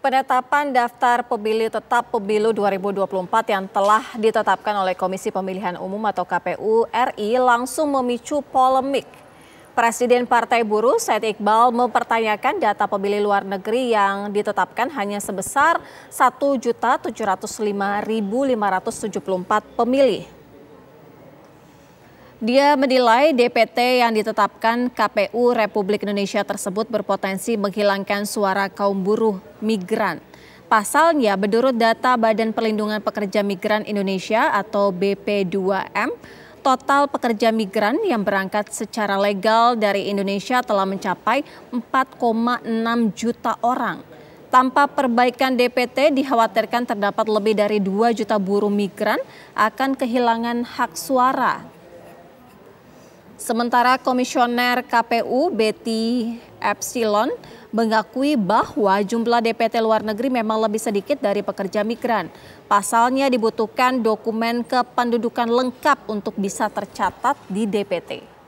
Penetapan daftar pemilih tetap pemilu 2024 yang telah ditetapkan oleh Komisi Pemilihan Umum atau KPU RI langsung memicu polemik. Presiden Partai Buruh Said Iqbal mempertanyakan data pemilih luar negeri yang ditetapkan hanya sebesar 1.705.574 pemilih. Dia menilai DPT yang ditetapkan KPU Republik Indonesia tersebut berpotensi menghilangkan suara kaum buruh migran. Pasalnya, menurut data Badan Perlindungan Pekerja Migran Indonesia atau BP2M, total pekerja migran yang berangkat secara legal dari Indonesia telah mencapai 4,6 juta orang. Tanpa perbaikan DPT dikhawatirkan terdapat lebih dari 2 juta buruh migran akan kehilangan hak suara Sementara Komisioner KPU Betty Epsilon mengakui bahwa jumlah DPT luar negeri memang lebih sedikit dari pekerja migran. Pasalnya dibutuhkan dokumen kependudukan lengkap untuk bisa tercatat di DPT.